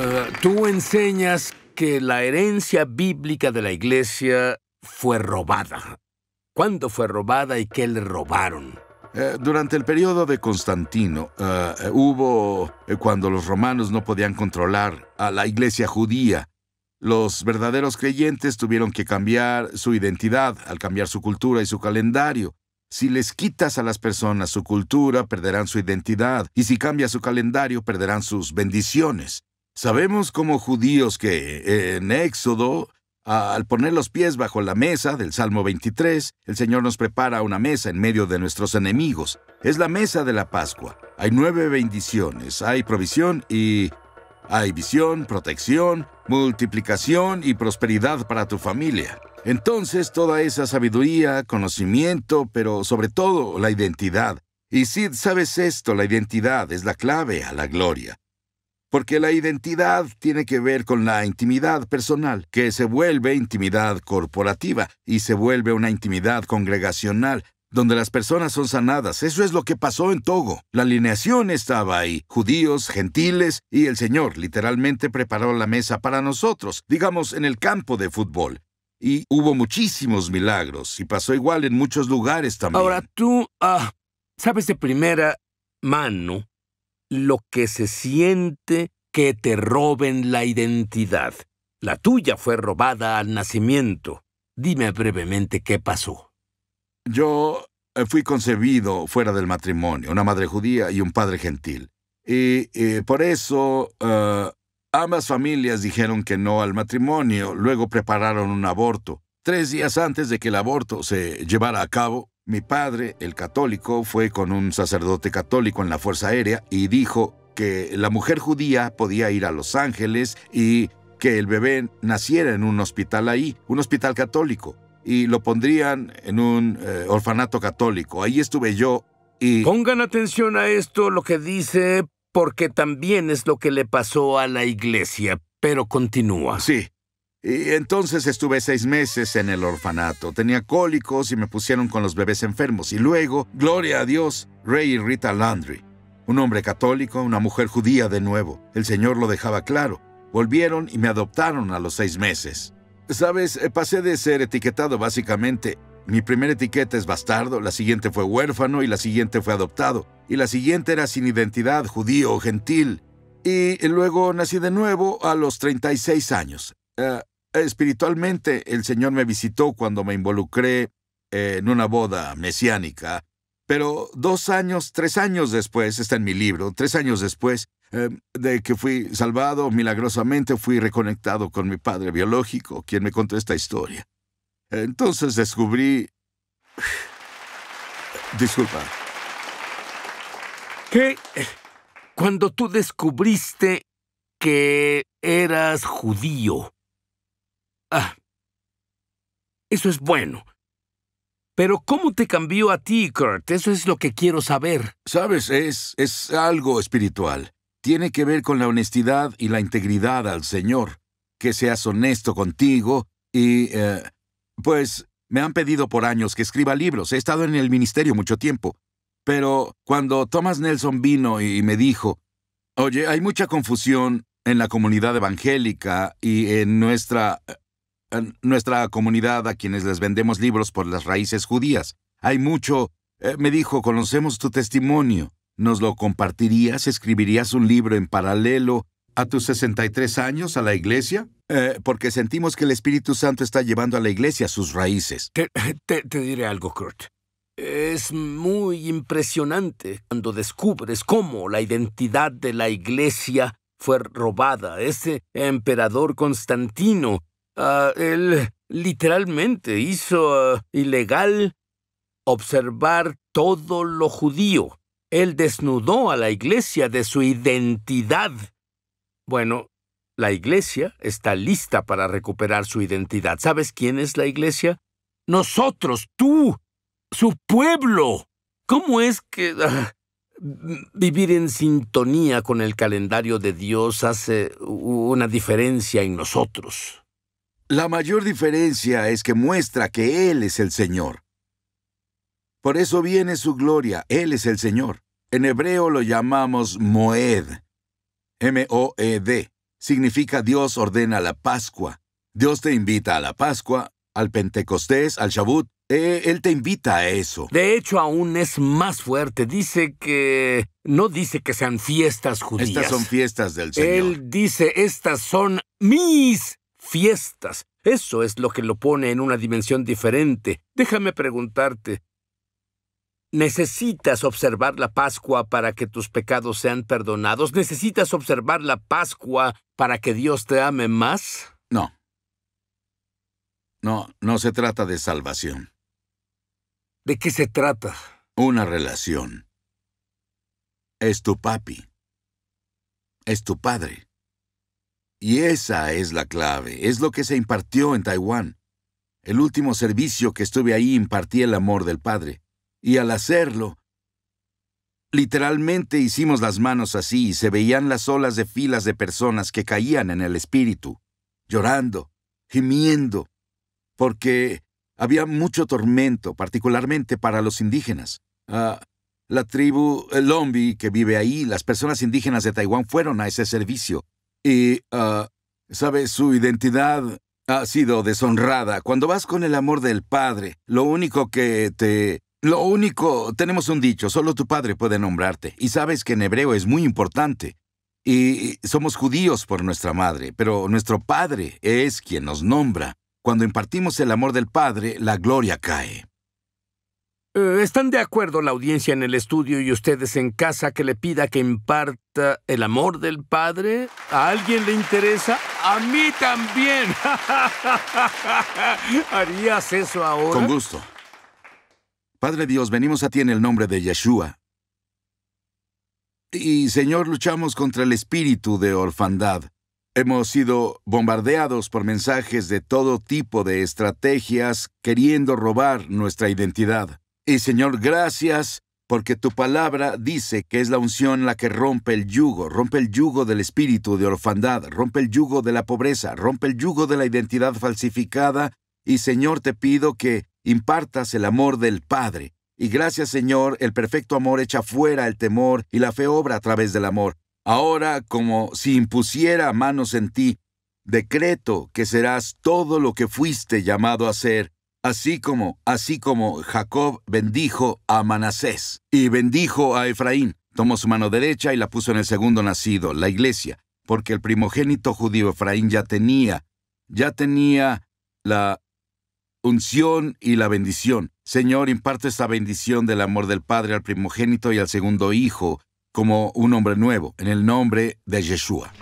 Eh, tú enseñas que la herencia bíblica de la iglesia fue robada. ¿Cuándo fue robada y qué le robaron? Eh, durante el periodo de Constantino eh, hubo, cuando los romanos no podían controlar a la iglesia judía, los verdaderos creyentes tuvieron que cambiar su identidad al cambiar su cultura y su calendario. Si les quitas a las personas su cultura, perderán su identidad, y si cambia su calendario, perderán sus bendiciones. Sabemos como judíos que en Éxodo, al poner los pies bajo la mesa del Salmo 23, el Señor nos prepara una mesa en medio de nuestros enemigos. Es la mesa de la Pascua. Hay nueve bendiciones, hay provisión y... Hay visión, protección, multiplicación y prosperidad para tu familia. Entonces toda esa sabiduría, conocimiento, pero sobre todo la identidad. Y si sabes esto, la identidad es la clave a la gloria porque la identidad tiene que ver con la intimidad personal, que se vuelve intimidad corporativa y se vuelve una intimidad congregacional, donde las personas son sanadas. Eso es lo que pasó en Togo. La alineación estaba ahí, judíos, gentiles, y el Señor literalmente preparó la mesa para nosotros, digamos, en el campo de fútbol. Y hubo muchísimos milagros, y pasó igual en muchos lugares también. Ahora tú, ah, sabes de primera mano lo que se siente que te roben la identidad. La tuya fue robada al nacimiento. Dime brevemente qué pasó. Yo eh, fui concebido fuera del matrimonio, una madre judía y un padre gentil. Y, eh, por eso eh, ambas familias dijeron que no al matrimonio, luego prepararon un aborto. Tres días antes de que el aborto se llevara a cabo, mi padre, el católico, fue con un sacerdote católico en la Fuerza Aérea y dijo que la mujer judía podía ir a Los Ángeles y que el bebé naciera en un hospital ahí, un hospital católico, y lo pondrían en un eh, orfanato católico. Ahí estuve yo y... Pongan atención a esto, lo que dice, porque también es lo que le pasó a la iglesia, pero continúa. Sí, y entonces estuve seis meses en el orfanato. Tenía cólicos y me pusieron con los bebés enfermos. Y luego, gloria a Dios, Ray y Rita Landry. Un hombre católico, una mujer judía de nuevo. El Señor lo dejaba claro. Volvieron y me adoptaron a los seis meses. Sabes, eh, pasé de ser etiquetado básicamente. Mi primera etiqueta es bastardo, la siguiente fue huérfano y la siguiente fue adoptado. Y la siguiente era sin identidad, judío o gentil. Y luego nací de nuevo a los 36 años. Ah, Espiritualmente, el Señor me visitó cuando me involucré eh, en una boda mesiánica, pero dos años, tres años después, está en mi libro, tres años después em, de que fui salvado, milagrosamente fui reconectado con mi padre biológico, quien me contó esta historia. Entonces descubrí... Disculpa. ¿Qué? Cuando tú descubriste que eras judío, Ah. Eso es bueno. Pero ¿cómo te cambió a ti, Kurt? Eso es lo que quiero saber. Sabes, es, es algo espiritual. Tiene que ver con la honestidad y la integridad al Señor. Que seas honesto contigo y... Eh, pues me han pedido por años que escriba libros. He estado en el ministerio mucho tiempo. Pero cuando Thomas Nelson vino y me dijo, oye, hay mucha confusión en la comunidad evangélica y en nuestra nuestra comunidad a quienes les vendemos libros por las raíces judías. Hay mucho. Eh, me dijo, conocemos tu testimonio. ¿Nos lo compartirías? ¿Escribirías un libro en paralelo a tus 63 años a la iglesia? Eh, porque sentimos que el Espíritu Santo está llevando a la iglesia sus raíces. Te, te diré algo, Kurt. Es muy impresionante cuando descubres cómo la identidad de la iglesia fue robada. Ese emperador Constantino Ah, él literalmente hizo ah, ilegal observar todo lo judío. Él desnudó a la iglesia de su identidad. Bueno, la iglesia está lista para recuperar su identidad. ¿Sabes quién es la iglesia? Nosotros, tú, su pueblo. ¿Cómo es que... Ah, vivir en sintonía con el calendario de Dios hace una diferencia en nosotros. La mayor diferencia es que muestra que Él es el Señor. Por eso viene su gloria, Él es el Señor. En hebreo lo llamamos Moed. M-O-E-D. Significa Dios ordena la Pascua. Dios te invita a la Pascua, al Pentecostés, al Shabbat. Eh, él te invita a eso. De hecho, aún es más fuerte. Dice que... No dice que sean fiestas judías. Estas son fiestas del Señor. Él dice, estas son mis fiestas. Eso es lo que lo pone en una dimensión diferente. Déjame preguntarte, ¿Necesitas observar la Pascua para que tus pecados sean perdonados? ¿Necesitas observar la Pascua para que Dios te ame más? No. No, no se trata de salvación. ¿De qué se trata? Una relación. Es tu papi. Es tu padre. Y esa es la clave, es lo que se impartió en Taiwán. El último servicio que estuve ahí impartí el amor del Padre. Y al hacerlo, literalmente hicimos las manos así y se veían las olas de filas de personas que caían en el espíritu, llorando, gimiendo, porque había mucho tormento, particularmente para los indígenas. Ah, la tribu Lombi que vive ahí, las personas indígenas de Taiwán fueron a ese servicio y, ah, ¿sabes? Su identidad ha sido deshonrada. Cuando vas con el amor del Padre, lo único que te... Lo único, tenemos un dicho, solo tu padre puede nombrarte. Y sabes que en hebreo es muy importante. Y somos judíos por nuestra madre, pero nuestro Padre es quien nos nombra. Cuando impartimos el amor del Padre, la gloria cae. Eh, ¿Están de acuerdo la audiencia en el estudio y ustedes en casa que le pida que imparta el amor del Padre? ¿A alguien le interesa? A mí también. ¿Harías eso ahora? Con gusto. Padre Dios, venimos a ti en el nombre de Yeshua. Y Señor, luchamos contra el espíritu de orfandad. Hemos sido bombardeados por mensajes de todo tipo de estrategias queriendo robar nuestra identidad. Y Señor, gracias porque tu palabra dice que es la unción la que rompe el yugo, rompe el yugo del espíritu de orfandad, rompe el yugo de la pobreza, rompe el yugo de la identidad falsificada, y Señor te pido que impartas el amor del Padre. Y gracias Señor, el perfecto amor echa fuera el temor y la fe obra a través del amor. Ahora, como si impusiera manos en ti, decreto que serás todo lo que fuiste llamado a ser, así como, así como Jacob bendijo a Manasés y bendijo a Efraín. Tomó su mano derecha y la puso en el segundo nacido, la iglesia, porque el primogénito judío Efraín ya tenía, ya tenía la unción y la bendición. Señor, imparte esta bendición del amor del Padre al primogénito y al segundo hijo, como un hombre nuevo, en el nombre de Yeshua.